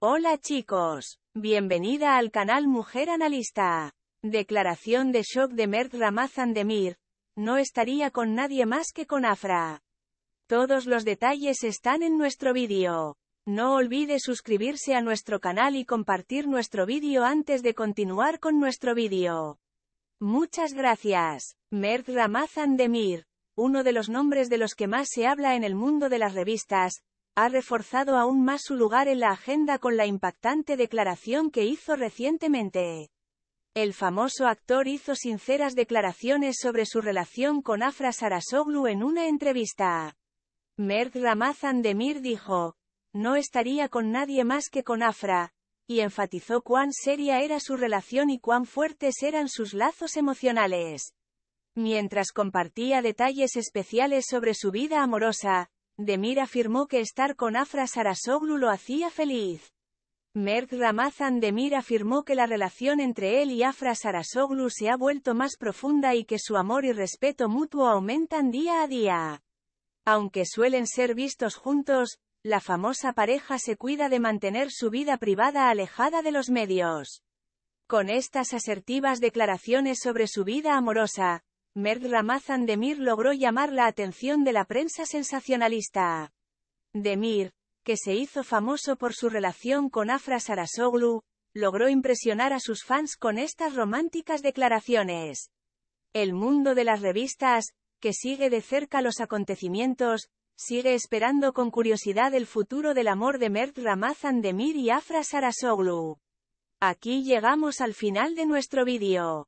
Hola chicos, bienvenida al canal Mujer Analista. Declaración de shock de Mert Ramazan Demir. No estaría con nadie más que con Afra. Todos los detalles están en nuestro vídeo. No olvide suscribirse a nuestro canal y compartir nuestro vídeo antes de continuar con nuestro vídeo. Muchas gracias, Mert Ramazan Demir, uno de los nombres de los que más se habla en el mundo de las revistas, ha reforzado aún más su lugar en la agenda con la impactante declaración que hizo recientemente. El famoso actor hizo sinceras declaraciones sobre su relación con Afra Sarasoglu en una entrevista. Mert Ramazan Demir dijo, no estaría con nadie más que con Afra, y enfatizó cuán seria era su relación y cuán fuertes eran sus lazos emocionales. Mientras compartía detalles especiales sobre su vida amorosa, Demir afirmó que estar con Afra Sarasoglu lo hacía feliz. Merck Ramazan Demir afirmó que la relación entre él y Afra Sarasoglu se ha vuelto más profunda y que su amor y respeto mutuo aumentan día a día. Aunque suelen ser vistos juntos, la famosa pareja se cuida de mantener su vida privada alejada de los medios. Con estas asertivas declaraciones sobre su vida amorosa, Merd Ramazan Demir logró llamar la atención de la prensa sensacionalista. Demir, que se hizo famoso por su relación con Afra Sarasoglu, logró impresionar a sus fans con estas románticas declaraciones. El mundo de las revistas, que sigue de cerca los acontecimientos, sigue esperando con curiosidad el futuro del amor de Mert Ramazan Demir y Afra Sarasoglu. Aquí llegamos al final de nuestro vídeo.